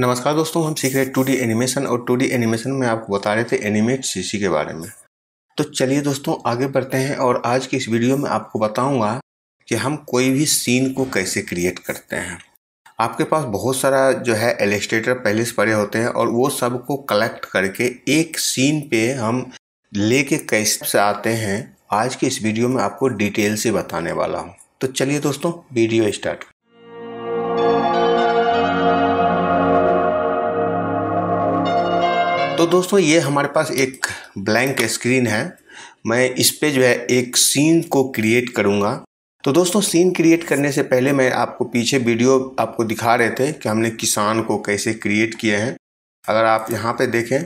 नमस्कार दोस्तों हम सीख रहे टू डी एनिमेशन और टू डी एनिमेशन में आपको बता रहे थे एनिमेट सीसी के बारे में तो चलिए दोस्तों आगे बढ़ते हैं और आज की इस वीडियो में आपको बताऊंगा कि हम कोई भी सीन को कैसे क्रिएट करते हैं आपके पास बहुत सारा जो है एलिस्ट्रेटर पहले से पड़े होते हैं और वो सब को कलेक्ट करके एक सीन पे हम ले के कैसे आते हैं आज की इस वीडियो में आपको डिटेल से बताने वाला हूँ तो चलिए दोस्तों वीडियो स्टार्ट तो दोस्तों ये हमारे पास एक ब्लैंक स्क्रीन है मैं इस पे जो है एक सीन को क्रिएट करूँगा तो दोस्तों सीन क्रिएट करने से पहले मैं आपको पीछे वीडियो आपको दिखा रहे थे कि हमने किसान को कैसे क्रिएट किए हैं अगर आप यहाँ पे देखें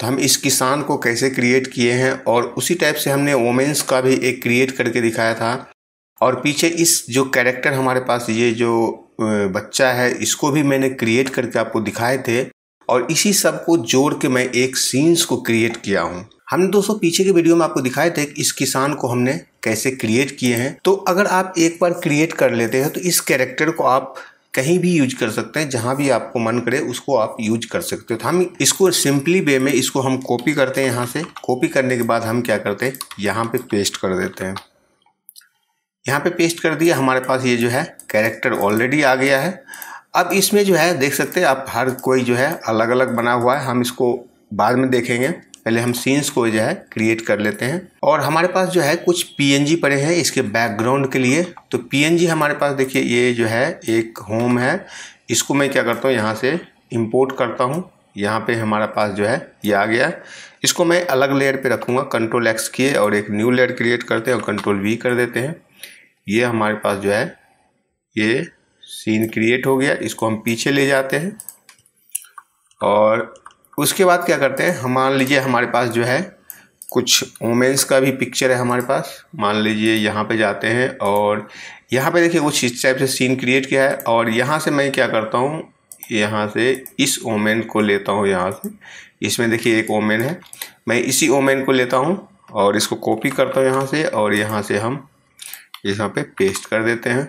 तो हम इस किसान को कैसे क्रिएट किए हैं और उसी टाइप से हमने वोमेंस का भी एक क्रिएट करके दिखाया था और पीछे इस जो कैरेक्टर हमारे पास ये जो बच्चा है इसको भी मैंने क्रिएट करके आपको दिखाए थे और इसी सब को जोड़ के मैं एक सीन्स को क्रिएट किया हूँ हमने दोस्तों पीछे के वीडियो में आपको दिखाए थे कि इस किसान को हमने कैसे क्रिएट किए हैं तो अगर आप एक बार क्रिएट कर लेते हैं तो इस कैरेक्टर को आप कहीं भी यूज कर सकते हैं जहाँ भी आपको मन करे उसको आप यूज कर सकते हो तो हम इसको सिंपली वे में इसको हम कॉपी करते हैं यहाँ से कॉपी करने के बाद हम क्या करते हैं यहाँ पे पेस्ट कर देते हैं यहाँ पे पेस्ट कर दिया हमारे पास ये जो है कैरेक्टर ऑलरेडी आ गया है अब इसमें जो है देख सकते हैं आप हर कोई जो है अलग अलग बना हुआ है हम इसको बाद में देखेंगे पहले हम सीन्स को जो है क्रिएट कर लेते हैं और हमारे पास जो है कुछ पीएनजी पड़े हैं इसके बैकग्राउंड के लिए तो पीएनजी हमारे पास देखिए ये जो है एक होम है इसको मैं क्या करता हूँ यहाँ से इम्पोर्ट करता हूँ यहाँ पे हमारा पास जो है ये आ गया इसको मैं अलग लेयर पे रखूँगा कंट्रोल एक्स किए और एक न्यू लेयर क्रिएट करते हैं और कंट्रोल वी कर देते हैं ये हमारे पास जो है ये सीन क्रिएट हो गया इसको हम पीछे ले जाते हैं और उसके बाद क्या करते हैं हम मान लीजिए हमारे पास जो है कुछ वोमेंस का भी पिक्चर है हमारे पास मान लीजिए यहाँ पे जाते हैं और यहाँ पे देखिए कुछ इस टाइप से सीन क्रिएट किया है और यहाँ से मैं क्या करता हूँ यहाँ से इस ओमेन को लेता हूँ यहाँ से इसमें देखिए एक ओमेन है मैं इसी ओमेन को लेता हूँ और इसको कॉपी करता हूँ यहाँ से और यहाँ से हम यहाँ पे पेस्ट कर देते हैं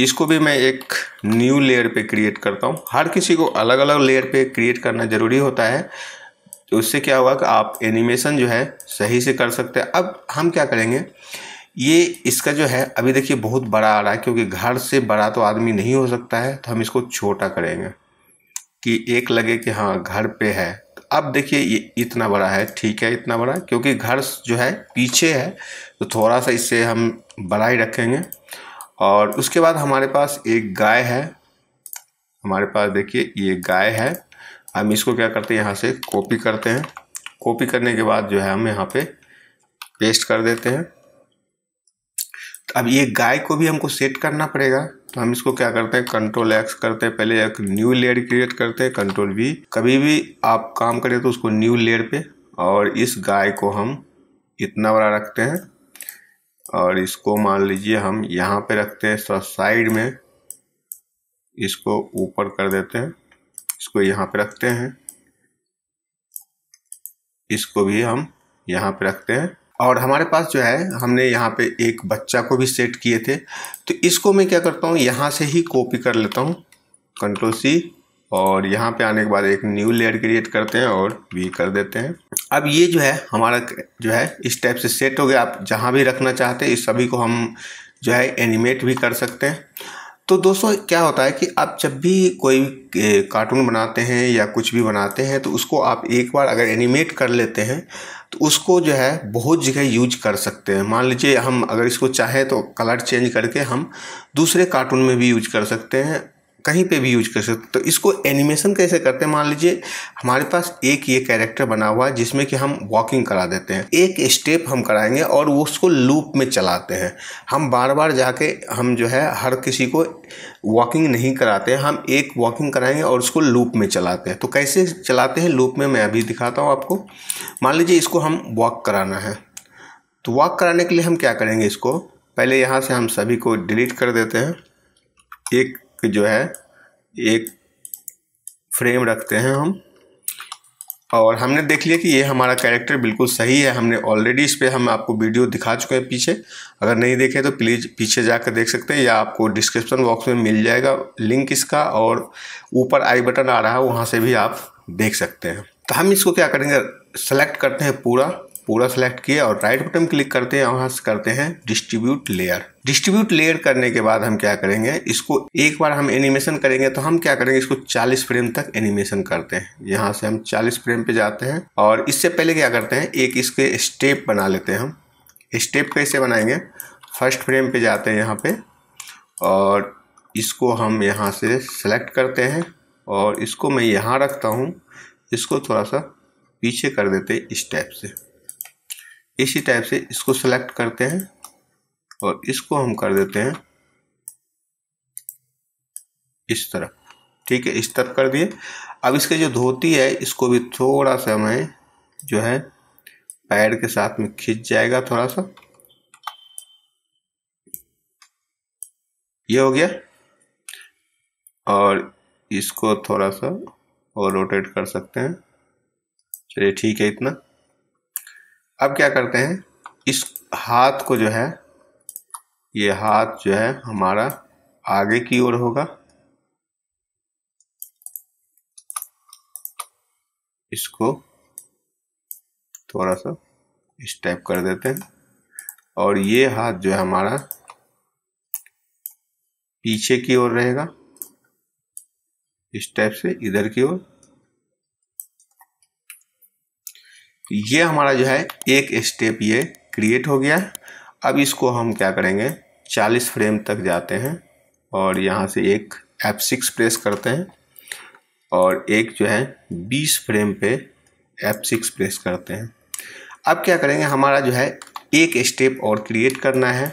इसको भी मैं एक न्यू लेयर पे क्रिएट करता हूँ हर किसी को अलग अलग लेयर पे क्रिएट करना ज़रूरी होता है तो उससे क्या होगा कि आप एनिमेशन जो है सही से कर सकते हैं अब हम क्या करेंगे ये इसका जो है अभी देखिए बहुत बड़ा आ रहा है क्योंकि घर से बड़ा तो आदमी नहीं हो सकता है तो हम इसको छोटा करेंगे कि एक लगे कि हाँ घर पे है तो अब देखिए ये इतना बड़ा है ठीक है इतना बड़ा क्योंकि घर जो है पीछे है तो थोड़ा सा इससे हम बड़ा ही रखेंगे और उसके बाद हमारे पास एक गाय है हमारे पास देखिए ये गाय है हम इसको क्या करते हैं यहाँ से कॉपी करते हैं कॉपी करने के बाद जो है हम यहाँ पे पेस्ट कर देते हैं तो अब ये गाय को भी हमको सेट करना पड़ेगा तो हम इसको क्या करते हैं कंट्रोल एक्स करते हैं पहले एक न्यू लेयर क्रिएट करते हैं कंट्रोल वी कभी भी आप काम करें तो उसको न्यू लेयर पे और इस गाय को हम इतना बड़ा रखते हैं और इसको मान लीजिए हम यहाँ पे रखते हैं साइड में इसको ऊपर कर देते हैं इसको यहाँ पे रखते हैं इसको भी हम यहाँ पे रखते हैं और हमारे पास जो है हमने यहाँ पे एक बच्चा को भी सेट किए थे तो इसको मैं क्या करता हूँ यहाँ से ही कॉपी कर लेता हूँ कंट्रोल सी और यहाँ पे आने के बाद एक न्यू लेयर क्रिएट करते हैं और वी कर देते हैं अब ये जो है हमारा जो है इस टाइप से सेट हो गया आप जहाँ भी रखना चाहते हैं इस सभी को हम जो है एनिमेट भी कर सकते हैं तो दोस्तों क्या होता है कि आप जब भी कोई कार्टून बनाते हैं या कुछ भी बनाते हैं तो उसको आप एक बार अगर एनिमेट कर लेते हैं तो उसको जो है बहुत जगह यूज कर सकते हैं मान लीजिए हम अगर इसको चाहें तो कलर चेंज करके हम दूसरे कार्टून में भी यूज कर सकते हैं कहीं पे भी यूज कर सकते तो इसको एनिमेशन कैसे करते हैं मान लीजिए हमारे पास एक ये कैरेक्टर बना हुआ है जिसमें कि हम वॉकिंग करा देते हैं एक स्टेप हम कराएंगे और वो उसको लूप में चलाते हैं हम बार बार जाके हम जो है हर किसी को वॉकिंग नहीं कराते हैं हम एक वॉकिंग कराएंगे और उसको लूप में चलाते हैं तो कैसे चलाते हैं लूप में मैं अभी दिखाता हूँ आपको मान लीजिए इसको हम वॉक कराना है तो वॉक कराने के लिए हम क्या करेंगे इसको पहले यहाँ से हम सभी को डिलीट कर देते हैं एक जो है एक फ्रेम रखते हैं हम और हमने देख लिया कि ये हमारा कैरेक्टर बिल्कुल सही है हमने ऑलरेडी इस पर हम आपको वीडियो दिखा चुके हैं पीछे अगर नहीं देखे तो प्लीज़ पीछे जाकर देख सकते हैं या आपको डिस्क्रिप्शन बॉक्स में मिल जाएगा लिंक इसका और ऊपर आई बटन आ रहा है वहाँ से भी आप देख सकते हैं तो हम इसको क्या करेंगे सेलेक्ट करते हैं पूरा पूरा सेलेक्ट किया और राइट बटन क्लिक करते हैं वहाँ से करते हैं डिस्ट्रीब्यूट लेयर डिस्ट्रीब्यूट लेयर करने के बाद हम क्या करेंगे इसको एक बार हम एनिमेशन करेंगे तो हम क्या करेंगे इसको 40 फ्रेम तक एनिमेशन करते हैं यहाँ से हम 40 फ्रेम पे जाते हैं और इससे पहले क्या करते हैं एक इसके स्टेप बना लेते हैं हम स्टेप कैसे बनाएंगे फर्स्ट फ्रेम पे जाते हैं यहाँ पे और इसको हम यहाँ से सेलेक्ट करते हैं और इसको मैं यहाँ रखता हूँ इसको थोड़ा सा पीछे कर देते स्टेप से इसी टाइप से इसको सेलेक्ट करते हैं और इसको हम कर देते हैं इस तरफ ठीक है इस तरफ कर दिए अब इसके जो धोती है इसको भी थोड़ा सा हमें जो है पैर के साथ में खींच जाएगा थोड़ा सा ये हो गया और इसको थोड़ा सा और रोटेट कर सकते हैं चलिए ठीक है इतना अब क्या करते हैं इस हाथ को जो है ये हाथ जो है हमारा आगे की ओर होगा इसको थोड़ा सा इस टाइप कर देते हैं और ये हाथ जो है हमारा पीछे की ओर रहेगा इस टाइप से इधर की ओर ये हमारा जो है एक स्टेप ये क्रिएट हो गया अब इसको हम क्या करेंगे 40 फ्रेम तक जाते हैं और यहाँ से एक एफ सिक्स प्रेस करते हैं और एक जो है 20 फ्रेम पे एफ सिक्स प्रेस करते हैं अब क्या करेंगे हमारा जो है एक स्टेप और क्रिएट करना है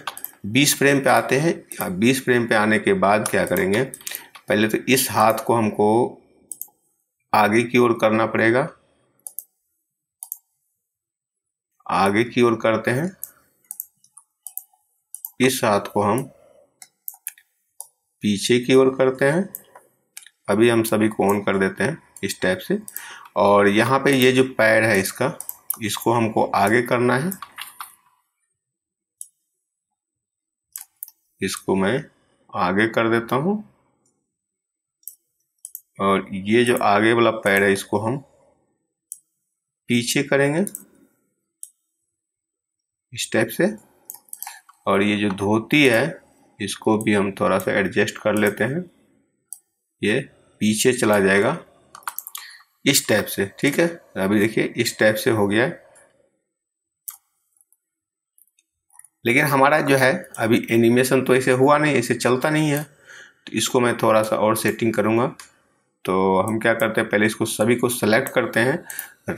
20 फ्रेम पे आते हैं अब 20 फ्रेम पे आने के बाद क्या करेंगे पहले तो इस हाथ को हमको आगे की ओर करना पड़ेगा आगे की ओर करते हैं इस हाथ को हम पीछे की ओर करते हैं अभी हम सभी को ऑन कर देते हैं इस टाइप से और यहाँ पे ये जो पैर है इसका इसको हमको आगे करना है इसको मैं आगे कर देता हूँ और ये जो आगे वाला पैर है इसको हम पीछे करेंगे इस टाइप से और ये जो धोती है इसको भी हम थोड़ा सा एडजस्ट कर लेते हैं ये पीछे चला जाएगा इस टाइप से ठीक है अभी देखिए इस टाइप से हो गया है लेकिन हमारा जो है अभी एनिमेशन तो ऐसे हुआ नहीं ऐसे चलता नहीं है तो इसको मैं थोड़ा सा और सेटिंग करूँगा तो हम क्या करते हैं पहले इसको सभी को सेलेक्ट करते हैं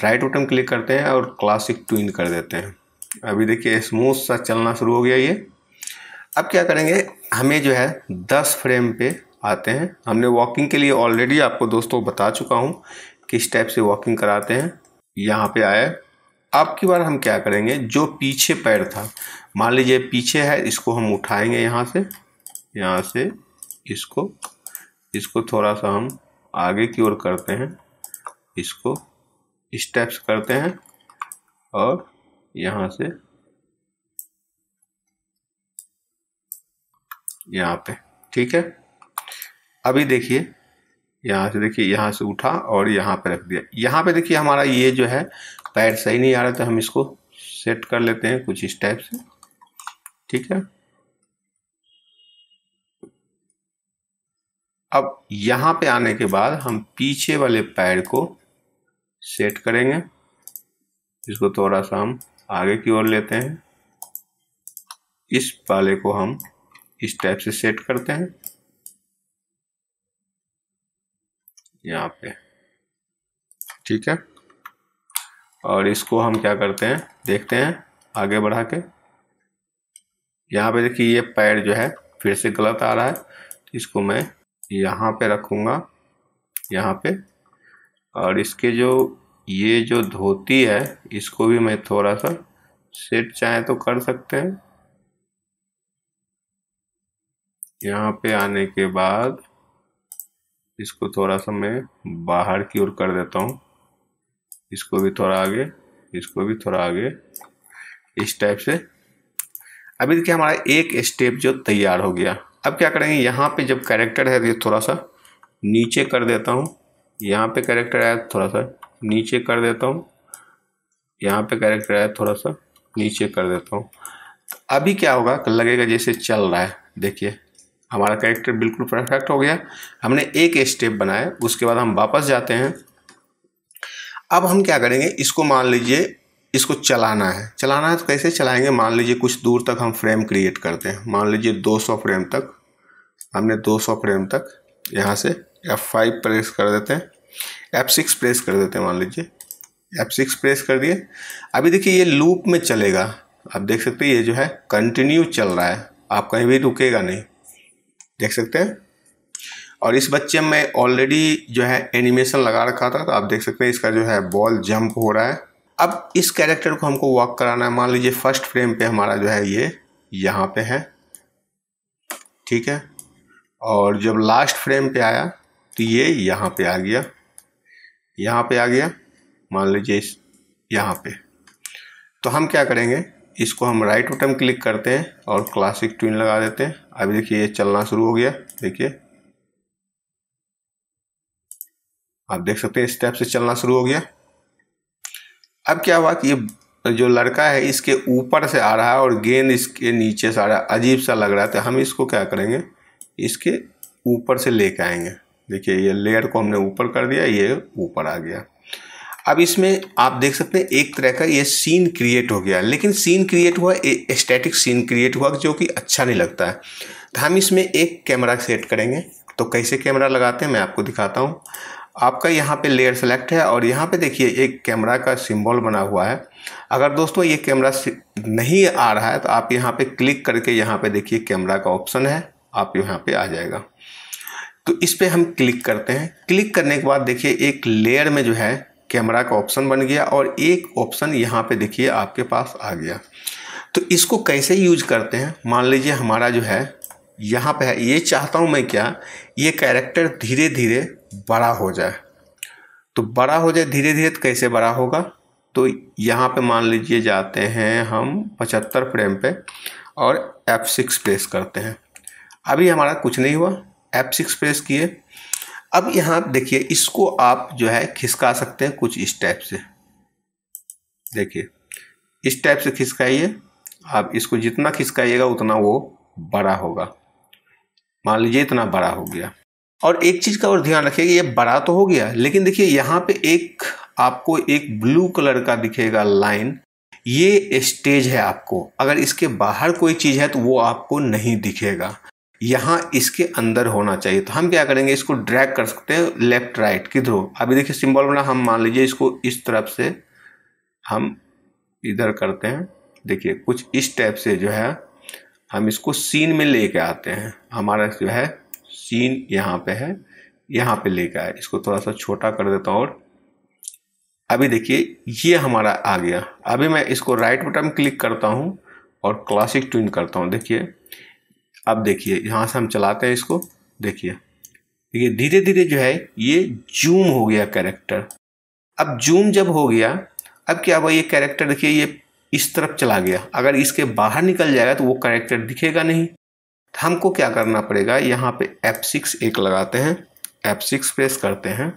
राइट बटन क्लिक करते हैं और क्लासिक ट्विन कर देते हैं अभी देखिए स्मूथ सा चलना शुरू हो गया ये अब क्या करेंगे हमें जो है दस फ्रेम पे आते हैं हमने वॉकिंग के लिए ऑलरेडी आपको दोस्तों बता चुका हूँ किस टाइप से वॉकिंग कराते हैं यहाँ पे आए अब की बार हम क्या करेंगे जो पीछे पैर था मान लीजिए पीछे है इसको हम उठाएंगे यहाँ से यहाँ से इसको इसको थोड़ा सा हम आगे की ओर करते हैं इसको स्टेप्स करते हैं और यहां से यहाँ पे ठीक है अभी देखिए यहां से देखिए यहां से उठा और यहां पर रख दिया यहां पे देखिए हमारा ये जो है पैर सही नहीं आ रहा तो हम इसको सेट कर लेते हैं कुछ इस टाइप से ठीक है अब यहां पे आने के बाद हम पीछे वाले पैर को सेट करेंगे इसको थोड़ा सा हम आगे की ओर लेते हैं इस पाले को हम इस टाइप से सेट करते हैं यहाँ पे ठीक है और इसको हम क्या करते हैं देखते हैं आगे बढ़ा के यहाँ पे देखिए ये पैर जो है फिर से गलत आ रहा है इसको मैं यहाँ पे रखूँगा यहाँ पे और इसके जो ये जो धोती है इसको भी मैं थोड़ा सा सेट चाहे तो कर सकते हैं यहाँ पे आने के बाद इसको थोड़ा सा मैं बाहर की ओर कर देता हूँ इसको भी थोड़ा आगे इसको भी थोड़ा आगे इस टाइप से अभी देखिए हमारा एक स्टेप जो तैयार हो गया अब क्या करेंगे यहाँ पे जब कैरेक्टर है तो थोड़ा सा नीचे कर देता हूँ यहाँ पे कैरेक्टर है थोड़ा सा नीचे कर देता हूँ यहाँ पे कैरेक्टर है थोड़ा सा नीचे कर देता हूँ अभी क्या होगा लगेगा जैसे चल रहा है देखिए हमारा कैरेक्टर बिल्कुल परफेक्ट हो गया हमने एक स्टेप बनाया उसके बाद हम वापस जाते हैं अब हम क्या करेंगे इसको मान लीजिए इसको चलाना है चलाना है तो कैसे चलाएंगे मान लीजिए कुछ दूर तक हम फ्रेम क्रिएट करते हैं मान लीजिए 200 फ्रेम तक हमने 200 फ्रेम तक यहाँ से F5 प्रेस कर देते हैं एप सिक्स प्रेस कर देते हैं मान लीजिए एप सिक्स प्रेस कर दिए अभी देखिए ये लूप में चलेगा आप देख सकते हैं ये जो है कंटिन्यू चल रहा है आप कहीं भी रुकेगा नहीं देख सकते हैं और इस बच्चे में ऑलरेडी जो है एनिमेशन लगा रखा था तो आप देख सकते हैं इसका जो है बॉल जंप हो रहा है अब इस कैरेक्टर को हमको वॉक कराना है मान लीजिए फर्स्ट फ्रेम पे हमारा जो है ये यहाँ पे है ठीक है और जब लास्ट फ्रेम पे आया तो ये यहाँ पे आ गया यहाँ पे आ गया मान लीजिए इस यहाँ पे तो हम क्या करेंगे इसको हम राइट बटन क्लिक करते हैं और क्लासिक ट्विन लगा देते हैं अभी देखिए ये चलना शुरू हो गया देखिए आप देख सकते हैं स्टेप से चलना शुरू हो गया अब क्या हुआ कि ये जो लड़का है इसके ऊपर से आ रहा है और गेंद इसके नीचे से आ रहा है अजीब सा लग रहा है तो हम इसको क्या करेंगे इसके ऊपर से लेके आएंगे देखिए ये लेयर को हमने ऊपर कर दिया ये ऊपर आ गया अब इसमें आप देख सकते हैं एक तरह का ये सीन क्रिएट हो गया लेकिन सीन क्रिएट हुआ स्टैटिक सीन क्रिएट हुआ जो कि अच्छा नहीं लगता है तो हम इसमें एक कैमरा सेट करेंगे तो कैसे कैमरा लगाते हैं मैं आपको दिखाता हूँ आपका यहाँ पे लेयर सेलेक्ट है और यहाँ पे देखिए एक कैमरा का सिंबल बना हुआ है अगर दोस्तों ये कैमरा नहीं आ रहा है तो आप यहाँ पे क्लिक करके यहाँ पे देखिए कैमरा का ऑप्शन है आप यहाँ पे आ जाएगा तो इस पर हम क्लिक करते हैं क्लिक करने के बाद देखिए एक लेयर में जो है कैमरा का ऑप्शन बन गया और एक ऑप्शन यहाँ पे देखिए आपके पास आ गया तो इसको कैसे यूज करते हैं मान लीजिए हमारा जो है यहाँ पे है ये चाहता हूँ मैं क्या ये कैरेक्टर धीरे धीरे बड़ा हो जाए तो बड़ा हो जाए धीरे धीरे तो कैसे बड़ा होगा तो यहाँ पे मान लीजिए जाते हैं हम पचहत्तर फ्रेम पे और सिक्स प्रेस करते हैं अभी हमारा कुछ नहीं हुआ एप सिक्स प्रेस किए अब यहाँ देखिए इसको आप जो है खिसका सकते हैं कुछ इस टाइप से देखिए इस टाइप से खिसकाइए आप इसको जितना खिसकाइएगा उतना वो बड़ा होगा मान लीजिए इतना बड़ा हो गया और एक चीज़ का और ध्यान रखिएगा ये बड़ा तो हो गया लेकिन देखिए यहाँ पे एक आपको एक ब्लू कलर का दिखेगा लाइन ये स्टेज है आपको अगर इसके बाहर कोई चीज़ है तो वो आपको नहीं दिखेगा यहाँ इसके अंदर होना चाहिए तो हम क्या करेंगे इसको ड्रैग कर सकते हैं लेफ्ट राइट की अभी देखिए सिंबल बना हम मान लीजिए इसको इस तरफ से हम इधर करते हैं देखिए कुछ इस टाइप से जो है हम इसको सीन में लेके आते हैं हमारा जो है सीन यहाँ पे है यहाँ पे लेके आए इसको थोड़ा सा छोटा कर देता हूँ और अभी देखिए ये हमारा आ गया अभी मैं इसको राइट बटन क्लिक करता हूँ और क्लासिक ट्विन करता हूँ देखिए अब देखिए यहाँ से हम चलाते हैं इसको देखिए देखिए धीरे धीरे जो है ये जूम हो गया कैरेक्टर अब जूम जब हो गया अब क्या हुआ ये कैरेक्टर देखिए ये इस तरफ चला गया अगर इसके बाहर निकल जाएगा तो वो कैरेक्टर दिखेगा नहीं तो हमको क्या करना पड़ेगा यहाँ पे F6 एक लगाते हैं F6 प्रेस करते हैं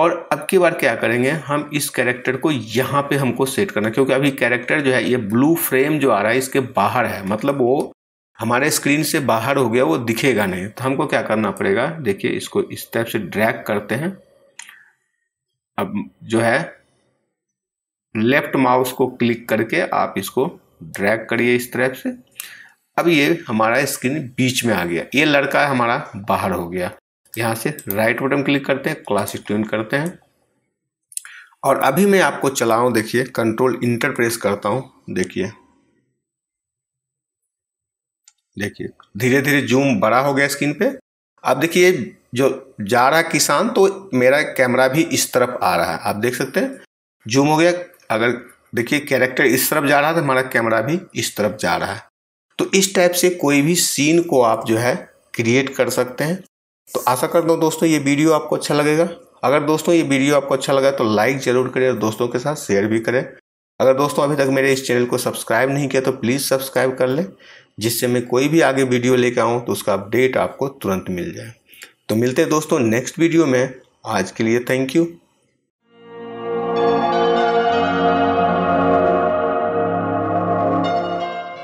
और अब की बार क्या करेंगे हम इस कैरेक्टर को यहाँ पे हमको सेट करना क्योंकि अभी कैरेक्टर जो है ये ब्लू फ्रेम जो आ रहा है इसके बाहर है मतलब वो हमारे स्क्रीन से बाहर हो गया वो दिखेगा नहीं तो हमको क्या करना पड़ेगा देखिए इसको इस टाइप से ड्रैग करते हैं अब जो है लेफ्ट माउस को क्लिक करके आप इसको ड्रैग करिए इस तरह से अब ये हमारा स्क्रीन बीच में आ गया ये लड़का हमारा बाहर हो गया यहाँ से राइट बटन क्लिक करते हैं क्लास ट्यून करते हैं और अभी मैं आपको चलाऊँ देखिए कंट्रोल इंटर प्रेस करता हूँ देखिए देखिए धीरे धीरे जूम बड़ा हो गया स्क्रीन पे अब देखिए जो जा रहा किसान तो मेरा कैमरा भी इस तरफ आ रहा है आप देख सकते हैं जूम हो गया अगर देखिए कैरेक्टर इस तरफ जा रहा है तो हमारा कैमरा भी इस तरफ जा रहा है तो इस टाइप से कोई भी सीन को आप जो है क्रिएट कर सकते हैं तो आशा करता हूँ दोस्तों ये वीडियो आपको अच्छा लगेगा अगर दोस्तों ये वीडियो आपको अच्छा लगा तो लाइक ज़रूर करें और दोस्तों के साथ शेयर भी करें अगर दोस्तों अभी तक मेरे इस चैनल को सब्सक्राइब नहीं किया तो प्लीज़ सब्सक्राइब कर लें जिससे मैं कोई भी आगे वीडियो लेकर आऊँ तो उसका अपडेट आपको तुरंत मिल जाए तो मिलते हैं दोस्तों नेक्स्ट वीडियो में आज के लिए थैंक यू